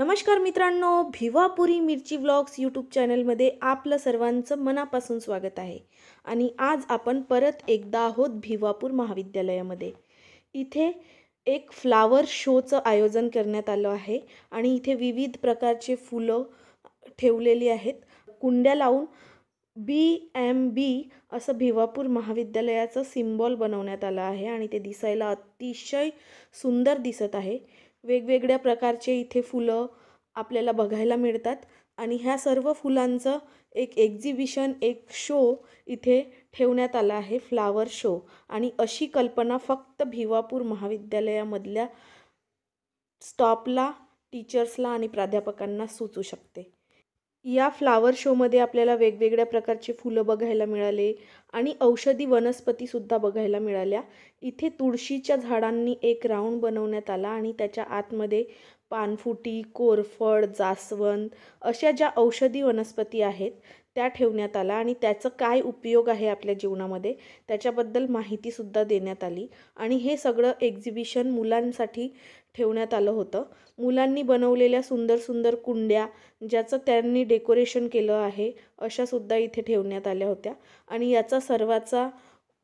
नमस्कार मित्रांनो भिवापुरी मिरची व्लॉग्स यूट्यूब चॅनलमध्ये आपलं सर्वांचं मनापासून स्वागत आहे आणि आज आपण परत एकदा आहोत भिवापूर महाविद्यालयामध्ये इथे एक फ्लावर शोचं आयोजन करण्यात आलं आहे आणि इथे विविध प्रकारचे फुलं ठेवलेली आहेत कुंड्या लावून बी एम बी असं भिवापूर महाविद्यालयाचं सिम्बॉल बनवण्यात आलं आहे आणि ते दिसायला अतिशय सुंदर दिसत आहे वेगवेगळ्या प्रकारचे इथे फुलं आपल्याला बघायला मिळतात आणि ह्या सर्व फुलांचं एक एक्झिबिशन एक शो इथे ठेवण्यात आला आहे फ्लावर शो आणि अशी कल्पना फक्त भिवापूर महाविद्यालयामधल्या स्टॉपला टीचर्सला आणि प्राध्यापकांना सुचू शकते या फ्लावर शोमध्ये आपल्याला वेगवेगळ्या प्रकारची फुलं बघायला मिळाले आणि औषधी वनस्पतीसुद्धा बघायला मिळाल्या इथे तुळशीच्या झाडांनी एक राऊंड बनवण्यात आला आणि त्याच्या आतमध्ये पानफुटी कोरफड जास्वंद अशा ज्या औषधी वनस्पती आहेत त्या ठेवण्यात आला आणि त्याचं काय उपयोग आहे आपल्या जीवनामध्ये त्याच्याबद्दल माहितीसुद्धा देण्यात आली आणि हे सगळं एक्झिबिशन मुलांसाठी ठेवण्यात आलं होतं मुलांनी बनवलेल्या सुंदर सुंदर कुंड्या ज्याचं त्यांनी डेकोरेशन केलं आहे अशासुद्धा इथे ठेवण्यात आल्या होत्या आणि याचा सर्वाचा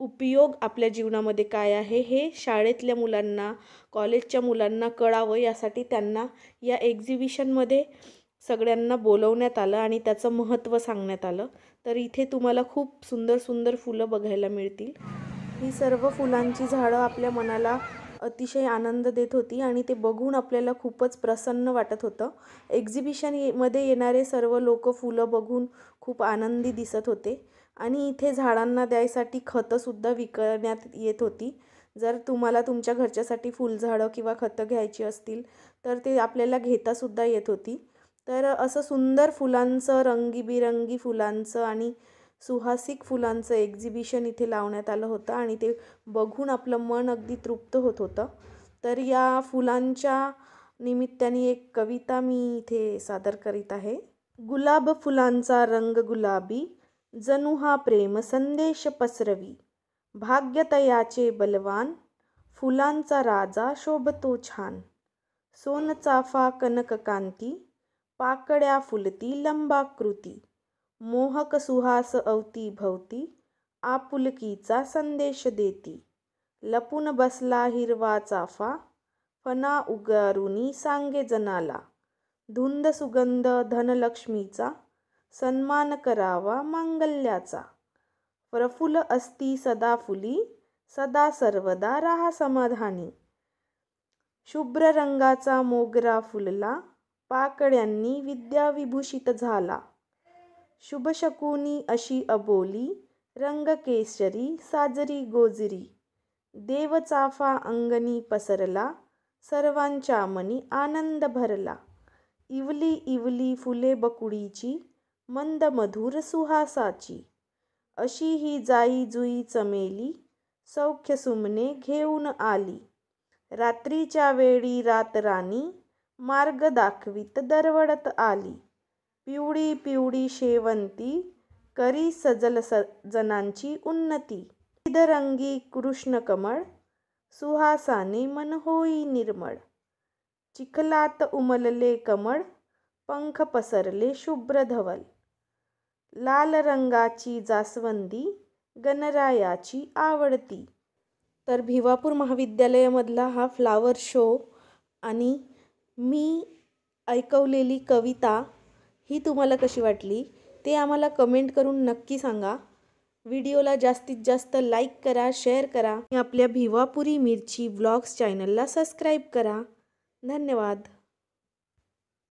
उपयोग आपल्या जीवनामध्ये काय आहे हे शाळेतल्या मुलांना कॉलेजच्या मुलांना कळावं यासाठी त्यांना या एक्झिबिशनमध्ये सगळ्यांना बोलवण्यात आलं आणि त्याचं महत्त्व सांगण्यात आलं तर इथे तुम्हाला खूप सुंदर सुंदर फुलं बघायला मिळतील ही सर्व फुलांची झाडं आपल्या मनाला अतिशय आनंद देत होती आणि ते बघून आपल्याला खूपच प्रसन्न वाटत होतं एक्झिबिशन ये मध्ये येणारे सर्व लोक फुलं बघून खूप आनंदी दिसत होते आणि इथे झाडांना द्यायसाठी खतंसुद्धा विकण्यात येत होती जर तुम्हाला तुमच्या घरच्यासाठी फुलझाडं किंवा खतं घ्यायची असतील तर ते आपल्याला घेतासुद्धा येत होती तर असं सुंदर फुलांचं रंगीबिरंगी फुलांचं आणि सुहासिक फुलांचं एक्झिबिशन इथे लावण्यात आलं होतं आणि ते बघून आपलं मन अगदी तृप्त होत होतं तर या फुलांच्या निमित्ताने एक कविता मी इथे सादर करीत आहे गुलाब फुलांचा रंग गुलाबी जणू हा प्रेम संदेश पसरवी भाग्यतयाचे बलवान फुलांचा राजा शोभतो छान सोनचाफा कांती पाकड्या फुलती लंबाकृती मोहक सुहास अवती भवती, आपुलकीचा संदेश देती लपून बसला हिरवा चाफा फना उगारुनी सांगे जनाला धुंद सुगंध धनलक्ष्मीचा सन्मान करावा मांगल्याचा प्रफुल असती सदा फुली सदा सर्वदा राहा समाधानी शुभ्र रंगाचा मोगरा फुलला पाकळ्यांनी विद्याविभूषित झाला शुभशकुनी अशी अबोली रंग रंगकेसरी साजरी गोजरी देवचाफा अंगणी पसरला सर्वांच्या मनी आनंद भरला इवली इवली फुले बकुडीची मंद मधुर सुहासाची अशी ही जाई जुई चमेली सौख्य घेऊन आली रात्रीच्या वेळी रातराणी मार्ग दाखवीत दरवळत आली पिवळी पिवळी शेवंती करी सजल जनांची उन्नती कृष्ण कमळ सुहासाने मन होई निर्मळ चिखलात उमलले कमळ पंख पसरले शुभ्र धवल लाल रंगाची जास्वंदी गणरायाची आवडती तर भिवापूर महाविद्यालयामधला हा फ्लावर शो आणि मी ऐकवलेली कविता ही तुम्हाला कशी वाटली ते आम्हाला कमेंट करून नक्की सांगा व्हिडिओला जास्तीत जास्त लाईक करा शेअर करा आणि आपल्या भिवापुरी मिरची व्लॉग्स चॅनलला सबस्क्राईब करा धन्यवाद